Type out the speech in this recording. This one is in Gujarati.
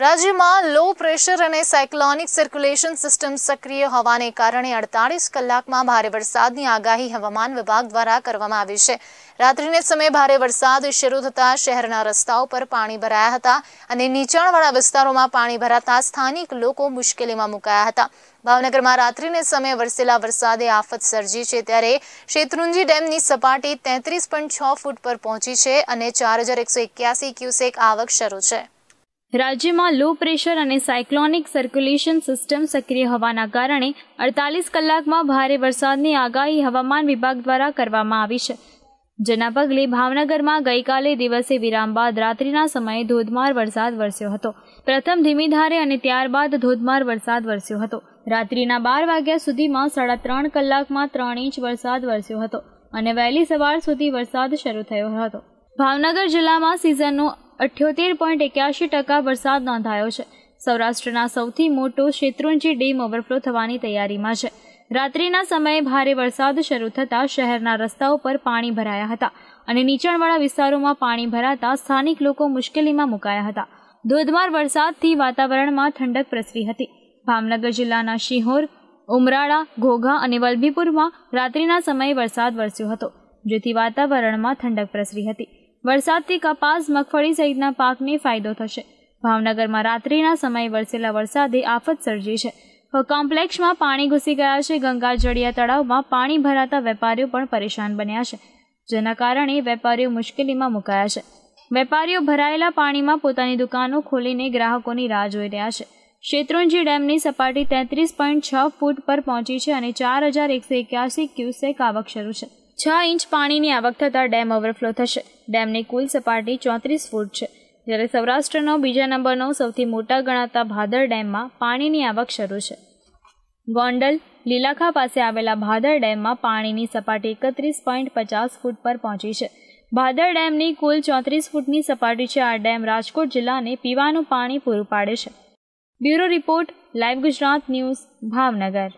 રાજ્યમાં લો પ્રેશર અને સાયક્લોનિક સર્ક્યુલેશન સિસ્ટમ સક્રિય હોવાને કારણે અડતાળીસ કલાકમાં ભારે વરસાદની આગાહી હવામાન વિભાગ દ્વારા કરવામાં આવી છે રાત્રિને સમયે ભારે વરસાદ શરૂ થતાં શહેરના રસ્તાઓ પર પાણી ભરાયા હતા અને નીચાણવાળા વિસ્તારોમાં પાણી ભરાતા સ્થાનિક લોકો મુશ્કેલીમાં મુકાયા હતા ભાવનગરમાં રાત્રિને સમયે વરસેલા વરસાદે આફત સર્જી છે ત્યારે શેત્રુંજી ડેમની સપાટી તેત્રીસ પોઈન્ટ છ ફૂટ પર પહોંચી છે અને ચાર હજાર એકસો એક્યાસી ક્યુસેક આવક શરૂ છે રાજ્યમાં લો પ્રેશર અને સાયક્લોનિક સર્ક્યુલેશન સિસ્ટમ સક્રિય હોવાના કારણે અડતાલીસ કલાકમાં ભારે વરસાદની આગાહી હવામાન વિભાગ દ્વારા કરવામાં આવી છે જેના પગલે ભાવનગરમાં ગઈકાલે દિવસે વિરામ બાદ રાત્રિના સમયે ધોધમાર વરસાદ વરસ્યો હતો પ્રથમ ધીમી ધારે અને ત્યારબાદ ધોધમાર વરસાદ વરસ્યો હતો રાત્રિના બાર વાગ્યા સુધીમાં સાડા ત્રણ કલાકમાં ત્રણ ઇંચ વરસાદ વરસ્યો હતો અને વહેલી સવાર સુધી વરસાદ શરૂ થયો હતો ભાવનગર જિલ્લામાં સિઝનનું અઠ્યોતેર પોઈન્ટ એક્યાસી ટકા વરસાદ નોંધાયો છે સૌરાષ્ટ્રના સૌથી મોટો શેત્રુંજી ડેમ ઓવરફ્લો થવાની તૈયારીમાં છે રાત્રિના સમયે ભારે વરસાદ શરૂ થતાં શહેરના રસ્તાઓ પર પાણી ભરાયા હતા અને નીચાણવાળા વિસ્તારોમાં પાણી ભરાતા સ્થાનિક લોકો મુશ્કેલીમાં મુકાયા હતા ધોધમાર વરસાદથી વાતાવરણમાં ઠંડક પ્રસરી હતી ભાવનગર જિલ્લાના શિહોર ઉમરાળા ઘોઘા અને વલભીપુરમાં રાત્રિના સમયે વરસાદ વરસ્યો હતો જેથી વાતાવરણમાં ઠંડક પ્રસરી હતી વરસાદથી કપાસ મગફળી સહિતના પાકને ફાયદો થશે ભાવનગરમાં રાત્રિના સમયે વરસેલા વરસાદે આફત સર્જી છે કોમ્પ્લેક્ષમાં પાણી ઘૂસી ગયા છે ગંગા જળિયા તળાવમાં પાણી ભરાતા વેપારીઓ પણ પરેશાન બન્યા છે જેના કારણે વેપારીઓ મુશ્કેલીમાં મુકાયા છે વેપારીઓ ભરાયેલા પાણીમાં પોતાની દુકાનો ખોલીને ગ્રાહકોની રાહ જોઈ રહ્યા છે શેત્રુંજી ડેમની સપાટી તેત્રીસ પોઈન્ટ છ ફૂટ પર પહોંચી છે અને ચાર હજાર એકસો એક્યાસી ક્યુસેક આવક શરૂ છે છ ઇંચ પાણીની આવક થતાં ડેમ ઓવરફ્લો થશે ડેમની કુલ સપાટી ચોત્રીસ ફૂટ છે જ્યારે સૌરાષ્ટ્રનો બીજા નંબરનો સૌથી મોટા ગણાતા ભાદર ડેમમાં પાણીની આવક શરૂ છે ગોંડલ લીલાખા પાસે આવેલા ભાદર ડેમમાં પાણીની સપાટી એકત્રીસ પોઈન્ટ પચાસ ફૂટ પર પહોંચી છે ભાદર ડેમની કુલ ચોત્રીસ ફૂટની સપાટી છે આ ડેમ રાજકોટ જિલ્લાને પીવાનું પાણી પૂરું પાડે છે bureau report live Gujarat news Bhavnagar